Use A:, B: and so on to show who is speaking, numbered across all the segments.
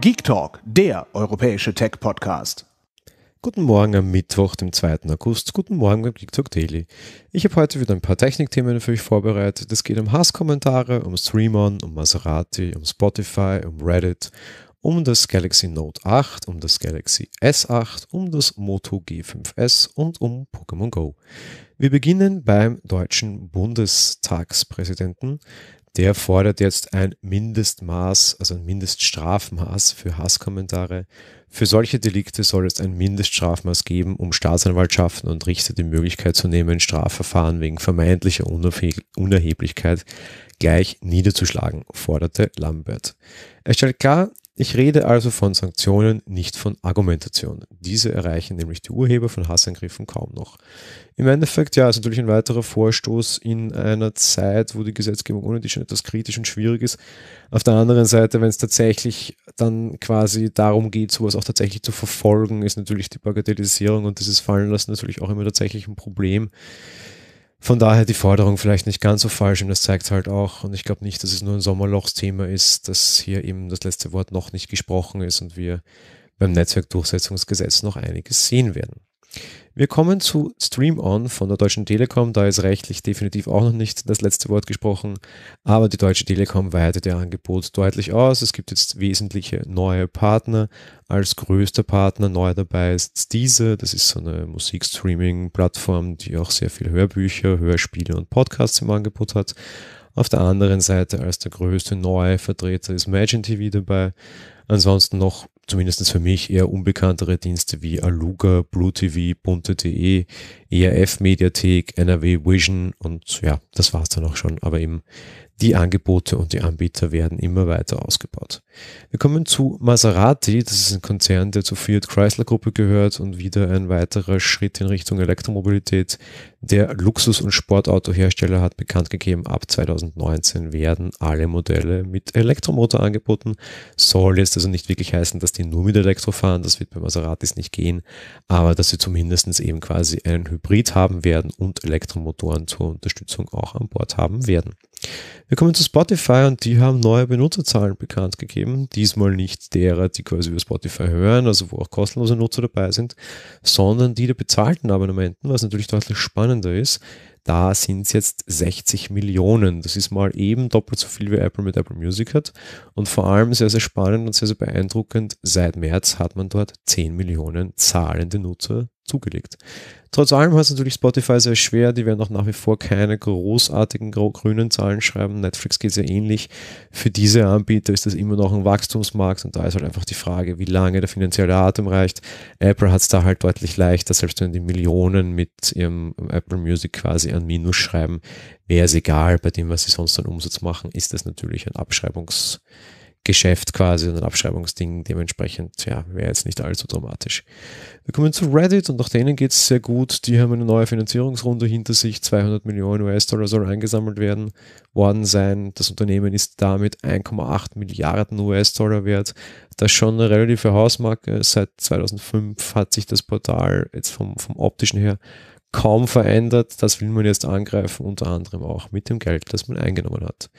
A: Geek Talk, der europäische Tech-Podcast. Guten Morgen am Mittwoch, dem 2. August. Guten Morgen beim Geek Talk Daily. Ich habe heute wieder ein paar Technikthemen für euch vorbereitet. Es geht um Hasskommentare, um Streamon, um Maserati, um Spotify, um Reddit, um das Galaxy Note 8, um das Galaxy S8, um das Moto G5S und um Pokémon Go. Wir beginnen beim deutschen Bundestagspräsidenten der fordert jetzt ein Mindestmaß, also ein Mindeststrafmaß für Hasskommentare. Für solche Delikte soll es ein Mindeststrafmaß geben, um Staatsanwaltschaften und Richter die Möglichkeit zu nehmen, Strafverfahren wegen vermeintlicher Unerheblichkeit gleich niederzuschlagen, forderte Lambert. Er stellt klar, ich rede also von Sanktionen, nicht von Argumentation. Diese erreichen nämlich die Urheber von Hassangriffen kaum noch. Im Endeffekt, ja, ist natürlich ein weiterer Vorstoß in einer Zeit, wo die Gesetzgebung ohne die schon etwas kritisch und schwierig ist. Auf der anderen Seite, wenn es tatsächlich dann quasi darum geht, sowas auch tatsächlich zu verfolgen, ist natürlich die Bagatellisierung und dieses Fallenlassen natürlich auch immer tatsächlich ein Problem. Von daher die Forderung vielleicht nicht ganz so falsch und das zeigt halt auch. Und ich glaube nicht, dass es nur ein Sommerlochsthema ist, dass hier eben das letzte Wort noch nicht gesprochen ist und wir beim Netzwerkdurchsetzungsgesetz noch einiges sehen werden. Wir kommen zu Stream On von der Deutschen Telekom. Da ist rechtlich definitiv auch noch nicht das letzte Wort gesprochen, aber die Deutsche Telekom weitet ihr Angebot deutlich aus. Es gibt jetzt wesentliche neue Partner. Als größter Partner neu dabei ist diese. Das ist so eine Musikstreaming-Plattform, die auch sehr viele Hörbücher, Hörspiele und Podcasts im Angebot hat. Auf der anderen Seite als der größte neue Vertreter ist Imagine TV dabei. Ansonsten noch zumindest für mich eher unbekanntere Dienste wie Aluga, Blue TV, Bunte.de, ERF Mediathek, NRW Vision und ja, das war es dann auch schon, aber eben die Angebote und die Anbieter werden immer weiter ausgebaut. Wir kommen zu Maserati. Das ist ein Konzern, der zur Fiat Chrysler Gruppe gehört und wieder ein weiterer Schritt in Richtung Elektromobilität. Der Luxus- und Sportautohersteller hat bekannt gegeben, ab 2019 werden alle Modelle mit Elektromotor angeboten. Soll jetzt also nicht wirklich heißen, dass die nur mit Elektro fahren. Das wird bei Maseratis nicht gehen. Aber dass sie zumindest eben quasi einen Hybrid haben werden und Elektromotoren zur Unterstützung auch an Bord haben werden. Wir kommen zu Spotify und die haben neue Benutzerzahlen bekannt gegeben. Diesmal nicht derer, die quasi über Spotify hören, also wo auch kostenlose Nutzer dabei sind, sondern die der bezahlten Abonnementen, was natürlich deutlich spannender ist. Da sind es jetzt 60 Millionen. Das ist mal eben doppelt so viel wie Apple mit Apple Music hat. Und vor allem sehr, sehr spannend und sehr, sehr beeindruckend. Seit März hat man dort 10 Millionen zahlende Nutzer, zugelegt. Trotz allem hat es natürlich Spotify sehr schwer, die werden auch nach wie vor keine großartigen grünen Zahlen schreiben. Netflix geht sehr ähnlich. Für diese Anbieter ist das immer noch ein Wachstumsmarkt und da ist halt einfach die Frage, wie lange der finanzielle Atem reicht. Apple hat es da halt deutlich leichter, selbst wenn die Millionen mit ihrem Apple Music quasi an Minus schreiben, wäre es egal, bei dem, was sie sonst an Umsatz machen, ist das natürlich ein Abschreibungs- Geschäft quasi und ein Abschreibungsding. Dementsprechend, ja, wäre jetzt nicht allzu dramatisch. Wir kommen zu Reddit und auch denen geht es sehr gut. Die haben eine neue Finanzierungsrunde hinter sich. 200 Millionen US-Dollar soll eingesammelt werden, worden sein. Das Unternehmen ist damit 1,8 Milliarden US-Dollar wert. Das ist schon eine relative Hausmarke. Seit 2005 hat sich das Portal jetzt vom, vom optischen her kaum verändert. Das will man jetzt angreifen, unter anderem auch mit dem Geld, das man eingenommen hat.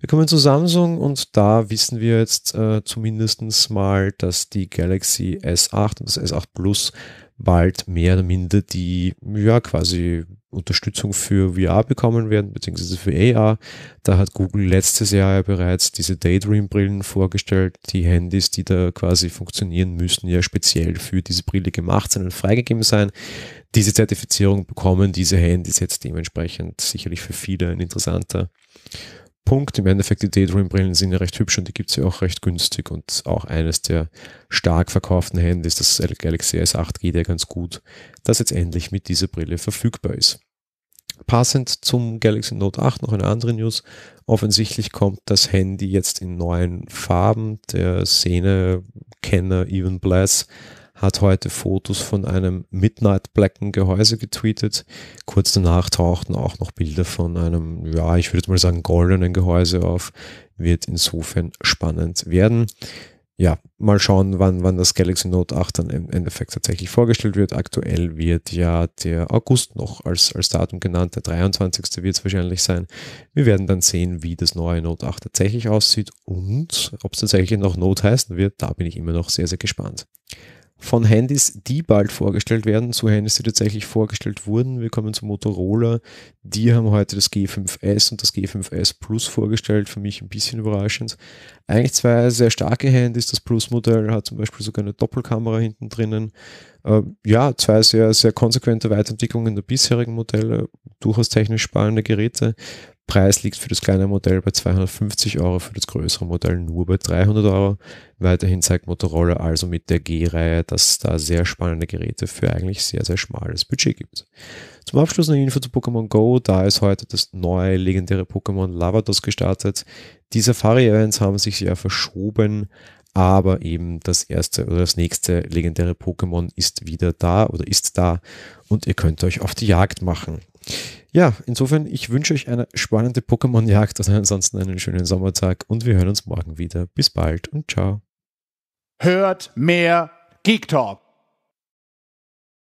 A: Wir kommen zu Samsung und da wissen wir jetzt äh, zumindest mal, dass die Galaxy S8 und das S8 Plus bald mehr oder minder die, ja, quasi Unterstützung für VR bekommen werden, beziehungsweise für AR. Da hat Google letztes Jahr ja bereits diese Daydream-Brillen vorgestellt. Die Handys, die da quasi funktionieren, müssen ja speziell für diese Brille gemacht sein und freigegeben sein. Diese Zertifizierung bekommen diese Handys jetzt dementsprechend sicherlich für viele ein interessanter Punkt. Im Endeffekt, die Daydream-Brillen sind ja recht hübsch und die gibt es ja auch recht günstig und auch eines der stark verkauften Handys, das Galaxy S8 geht ja ganz gut, dass jetzt endlich mit dieser Brille verfügbar ist. Passend zum Galaxy Note 8 noch eine andere News. Offensichtlich kommt das Handy jetzt in neuen Farben. Der Szene-Kenner Even Blass hat heute Fotos von einem Midnight Blacken Gehäuse getweetet. Kurz danach tauchten auch noch Bilder von einem, ja, ich würde mal sagen, goldenen Gehäuse auf. Wird insofern spannend werden. Ja, mal schauen, wann, wann das Galaxy Note 8 dann im Endeffekt tatsächlich vorgestellt wird. Aktuell wird ja der August noch als, als Datum genannt. Der 23. wird es wahrscheinlich sein. Wir werden dann sehen, wie das neue Note 8 tatsächlich aussieht und ob es tatsächlich noch Note heißen wird. Da bin ich immer noch sehr, sehr gespannt von Handys, die bald vorgestellt werden, zu Handys, die tatsächlich vorgestellt wurden. Wir kommen zu Motorola. Die haben heute das G5S und das G5S Plus vorgestellt. Für mich ein bisschen überraschend. Eigentlich zwei sehr starke Handys. Das Plus-Modell hat zum Beispiel sogar eine Doppelkamera hinten drinnen. Äh, ja, zwei sehr, sehr konsequente Weiterentwicklungen der bisherigen Modelle. Durchaus technisch spannende Geräte. Preis liegt für das kleine Modell bei 250 Euro, für das größere Modell nur bei 300 Euro. Weiterhin zeigt Motorola also mit der G-Reihe, dass es da sehr spannende Geräte für eigentlich sehr, sehr schmales Budget gibt. Zum Abschluss eine Info zu Pokémon Go. Da ist heute das neue legendäre Pokémon Lavados gestartet. Die Safari-Events haben sich ja verschoben, aber eben das erste oder das nächste legendäre Pokémon ist wieder da oder ist da und ihr könnt euch auf die Jagd machen. Ja, insofern, ich wünsche euch eine spannende Pokémon-Jagd und also ansonsten einen schönen Sommertag und wir hören uns morgen wieder. Bis bald und ciao. Hört mehr Geek Talk.